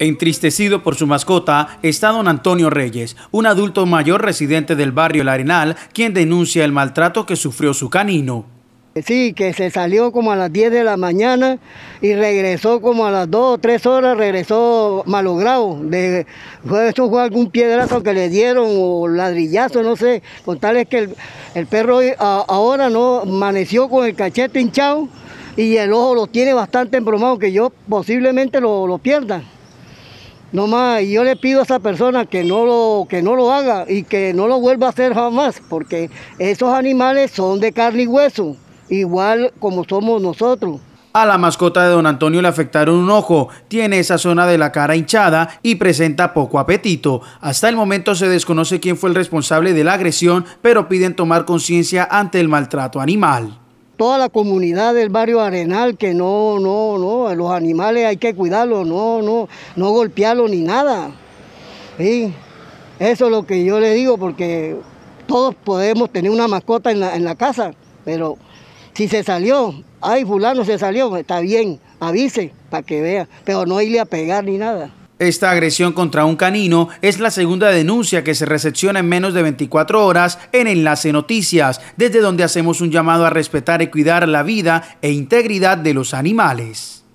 Entristecido por su mascota está don Antonio Reyes, un adulto mayor residente del barrio El Arenal, quien denuncia el maltrato que sufrió su canino. Sí, que se salió como a las 10 de la mañana y regresó como a las 2 o 3 horas, regresó malogrado. De, fue algún piedrazo que le dieron o ladrillazo, no sé. Con tal es que el, perro ahora no amaneció con el cachete hinchado y el ojo lo tiene bastante embromado, que yo posiblemente lo, lo pierda. No más, yo le pido a esa persona que no, lo, que no lo haga y que no lo vuelva a hacer jamás, porque esos animales son de carne y hueso, igual como somos nosotros. A la mascota de don Antonio le afectaron un ojo, tiene esa zona de la cara hinchada y presenta poco apetito. Hasta el momento se desconoce quién fue el responsable de la agresión, pero piden tomar conciencia ante el maltrato animal toda la comunidad del barrio Arenal que no, no, no, los animales hay que cuidarlos, no, no, no golpearlos ni nada. Eso es lo que yo le digo, porque todos podemos tener una mascota en la, en la casa, pero si se salió, ay, fulano se salió, está bien, avise para que vea, pero no irle a pegar ni nada. Esta agresión contra un canino es la segunda denuncia que se recepciona en menos de 24 horas en Enlace Noticias, desde donde hacemos un llamado a respetar y cuidar la vida e integridad de los animales.